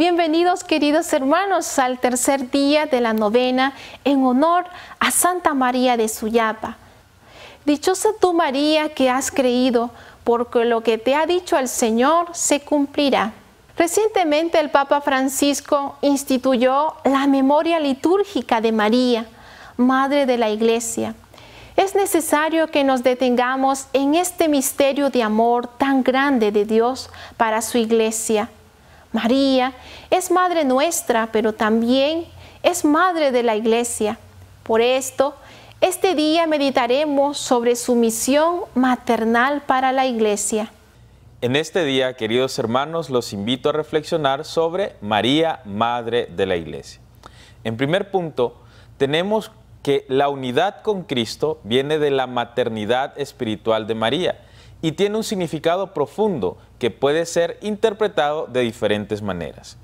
Bienvenidos queridos hermanos al tercer día de la novena en honor a Santa María de Suyapa. Dichosa tú María que has creído, porque lo que te ha dicho el Señor se cumplirá. Recientemente el Papa Francisco instituyó la memoria litúrgica de María, Madre de la Iglesia. Es necesario que nos detengamos en este misterio de amor tan grande de Dios para su Iglesia María es Madre nuestra, pero también es Madre de la Iglesia. Por esto, este día meditaremos sobre su misión maternal para la Iglesia. En este día, queridos hermanos, los invito a reflexionar sobre María, Madre de la Iglesia. En primer punto, tenemos que la unidad con Cristo viene de la maternidad espiritual de María y tiene un significado profundo que puede ser interpretado de diferentes maneras.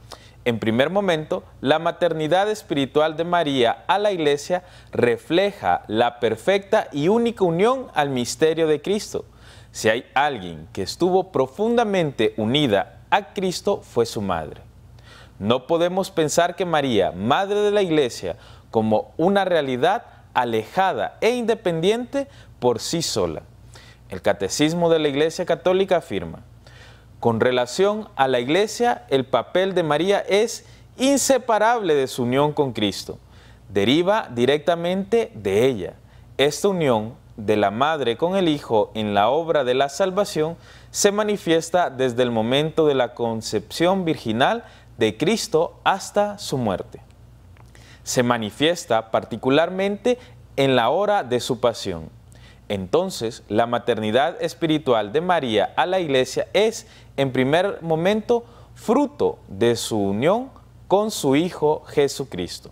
En primer momento, la maternidad espiritual de María a la Iglesia refleja la perfecta y única unión al misterio de Cristo. Si hay alguien que estuvo profundamente unida a Cristo, fue su madre. No podemos pensar que María, madre de la Iglesia, como una realidad alejada e independiente por sí sola. El Catecismo de la Iglesia Católica afirma, con relación a la Iglesia, el papel de María es inseparable de su unión con Cristo. Deriva directamente de ella. Esta unión de la Madre con el Hijo en la obra de la salvación se manifiesta desde el momento de la concepción virginal de Cristo hasta su muerte. Se manifiesta particularmente en la hora de su pasión. Entonces, la maternidad espiritual de María a la iglesia es, en primer momento, fruto de su unión con su Hijo Jesucristo.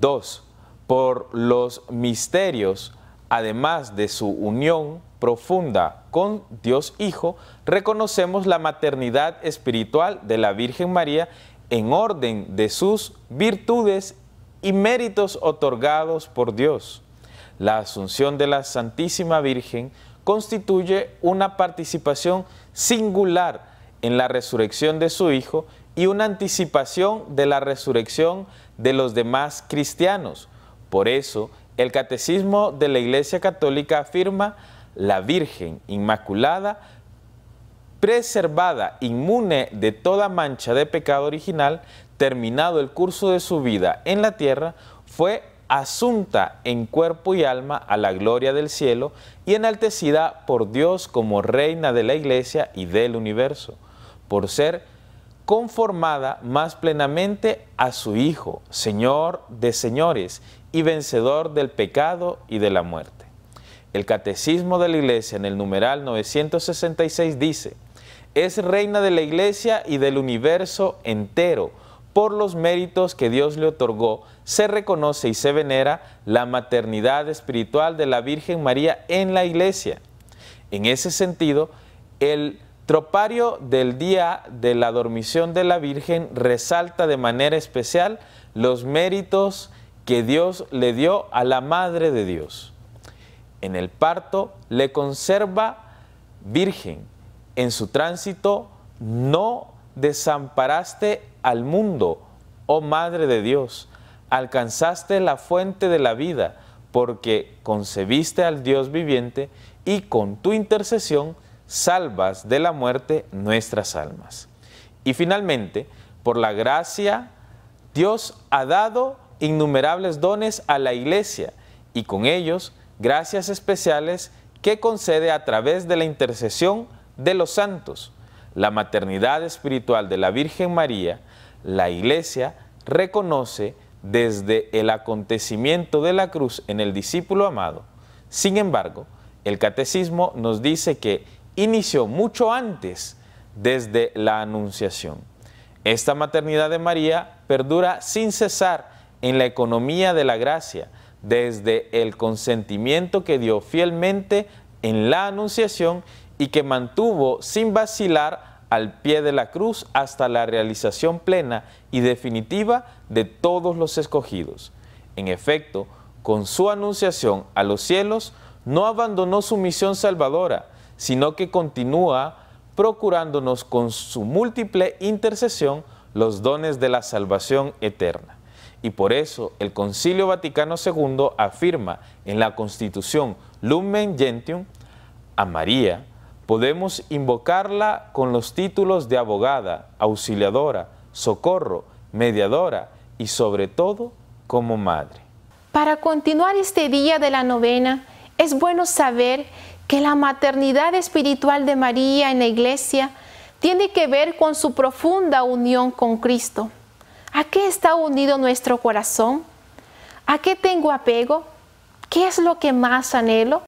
2. Por los misterios, además de su unión profunda con Dios Hijo, reconocemos la maternidad espiritual de la Virgen María en orden de sus virtudes y méritos otorgados por Dios. La Asunción de la Santísima Virgen constituye una participación singular en la resurrección de su Hijo y una anticipación de la resurrección de los demás cristianos. Por eso, el Catecismo de la Iglesia Católica afirma la Virgen Inmaculada, preservada, inmune de toda mancha de pecado original, terminado el curso de su vida en la tierra, fue asunta en cuerpo y alma a la gloria del cielo y enaltecida por Dios como reina de la iglesia y del universo, por ser conformada más plenamente a su Hijo, Señor de señores y vencedor del pecado y de la muerte. El Catecismo de la Iglesia en el numeral 966 dice, es reina de la Iglesia y del universo entero, por los méritos que Dios le otorgó, se reconoce y se venera la maternidad espiritual de la Virgen María en la Iglesia. En ese sentido, el tropario del día de la dormición de la Virgen resalta de manera especial los méritos que Dios le dio a la Madre de Dios. En el parto le conserva virgen, en su tránsito no desamparaste al mundo, oh Madre de Dios, alcanzaste la fuente de la vida, porque concebiste al Dios viviente y con tu intercesión salvas de la muerte nuestras almas. Y finalmente, por la gracia, Dios ha dado innumerables dones a la iglesia y con ellos gracias especiales que concede a través de la intercesión de los santos la maternidad espiritual de la Virgen María, la Iglesia reconoce desde el acontecimiento de la cruz en el discípulo amado. Sin embargo, el catecismo nos dice que inició mucho antes, desde la Anunciación. Esta maternidad de María perdura sin cesar en la economía de la gracia, desde el consentimiento que dio fielmente en la Anunciación y que mantuvo sin vacilar al pie de la cruz hasta la realización plena y definitiva de todos los escogidos. En efecto, con su anunciación a los cielos, no abandonó su misión salvadora, sino que continúa procurándonos con su múltiple intercesión los dones de la salvación eterna. Y por eso el Concilio Vaticano II afirma en la Constitución Lumen Gentium a María, Podemos invocarla con los títulos de abogada, auxiliadora, socorro, mediadora y sobre todo como madre. Para continuar este día de la novena, es bueno saber que la maternidad espiritual de María en la iglesia tiene que ver con su profunda unión con Cristo. ¿A qué está unido nuestro corazón? ¿A qué tengo apego? ¿Qué es lo que más anhelo?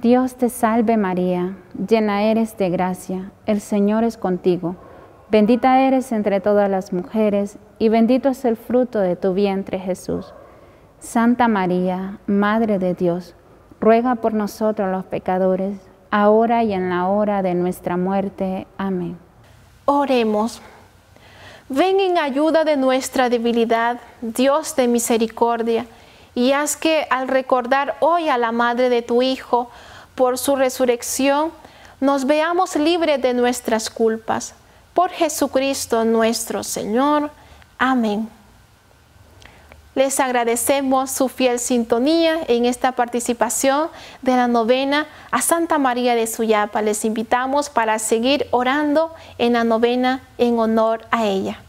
Dios te salve María, llena eres de gracia, el Señor es contigo. Bendita eres entre todas las mujeres, y bendito es el fruto de tu vientre Jesús. Santa María, Madre de Dios, ruega por nosotros los pecadores, ahora y en la hora de nuestra muerte. Amén. Oremos. Ven en ayuda de nuestra debilidad, Dios de misericordia, y haz que al recordar hoy a la madre de tu Hijo por su resurrección, nos veamos libres de nuestras culpas. Por Jesucristo nuestro Señor. Amén. Les agradecemos su fiel sintonía en esta participación de la novena a Santa María de Suyapa. Les invitamos para seguir orando en la novena en honor a ella.